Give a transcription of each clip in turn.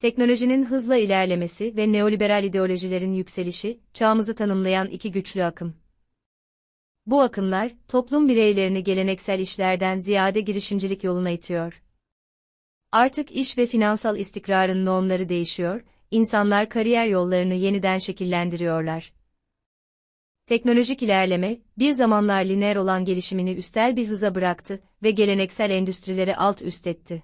Teknolojinin hızla ilerlemesi ve neoliberal ideolojilerin yükselişi, çağımızı tanımlayan iki güçlü akım. Bu akımlar, toplum bireylerini geleneksel işlerden ziyade girişimcilik yoluna itiyor. Artık iş ve finansal istikrarın normları değişiyor, insanlar kariyer yollarını yeniden şekillendiriyorlar. Teknolojik ilerleme, bir zamanlar lineer olan gelişimini üstel bir hıza bıraktı ve geleneksel endüstrileri alt üst etti.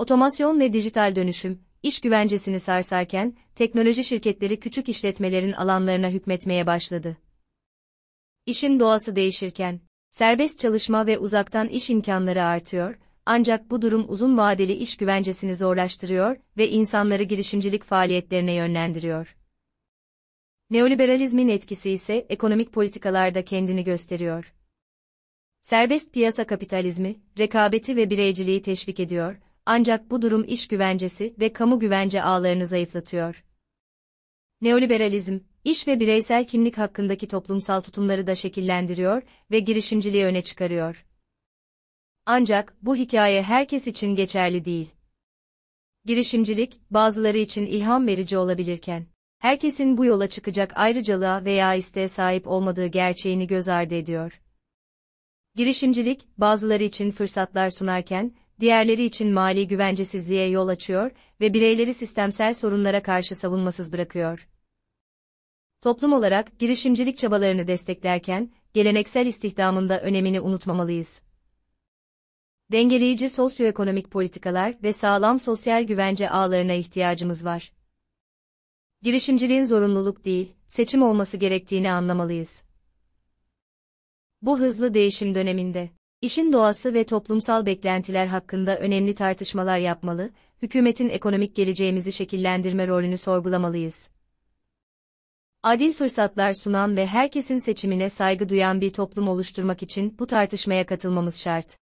Otomasyon ve dijital dönüşüm, iş güvencesini sarsarken, teknoloji şirketleri küçük işletmelerin alanlarına hükmetmeye başladı. İşin doğası değişirken, serbest çalışma ve uzaktan iş imkanları artıyor, ancak bu durum uzun vadeli iş güvencesini zorlaştırıyor ve insanları girişimcilik faaliyetlerine yönlendiriyor. Neoliberalizmin etkisi ise ekonomik politikalarda kendini gösteriyor. Serbest piyasa kapitalizmi, rekabeti ve bireyciliği teşvik ediyor, ancak bu durum iş güvencesi ve kamu güvence ağlarını zayıflatıyor. Neoliberalizm, iş ve bireysel kimlik hakkındaki toplumsal tutumları da şekillendiriyor ve girişimciliği öne çıkarıyor. Ancak bu hikaye herkes için geçerli değil. Girişimcilik, bazıları için ilham verici olabilirken, herkesin bu yola çıkacak ayrıcalığa veya isteğe sahip olmadığı gerçeğini göz ardı ediyor. Girişimcilik, bazıları için fırsatlar sunarken, diğerleri için mali güvencesizliğe yol açıyor ve bireyleri sistemsel sorunlara karşı savunmasız bırakıyor. Toplum olarak girişimcilik çabalarını desteklerken, geleneksel istihdamın da önemini unutmamalıyız. Dengeleyici sosyoekonomik politikalar ve sağlam sosyal güvence ağlarına ihtiyacımız var. Girişimciliğin zorunluluk değil, seçim olması gerektiğini anlamalıyız. Bu hızlı değişim döneminde İşin doğası ve toplumsal beklentiler hakkında önemli tartışmalar yapmalı, hükümetin ekonomik geleceğimizi şekillendirme rolünü sorgulamalıyız. Adil fırsatlar sunan ve herkesin seçimine saygı duyan bir toplum oluşturmak için bu tartışmaya katılmamız şart.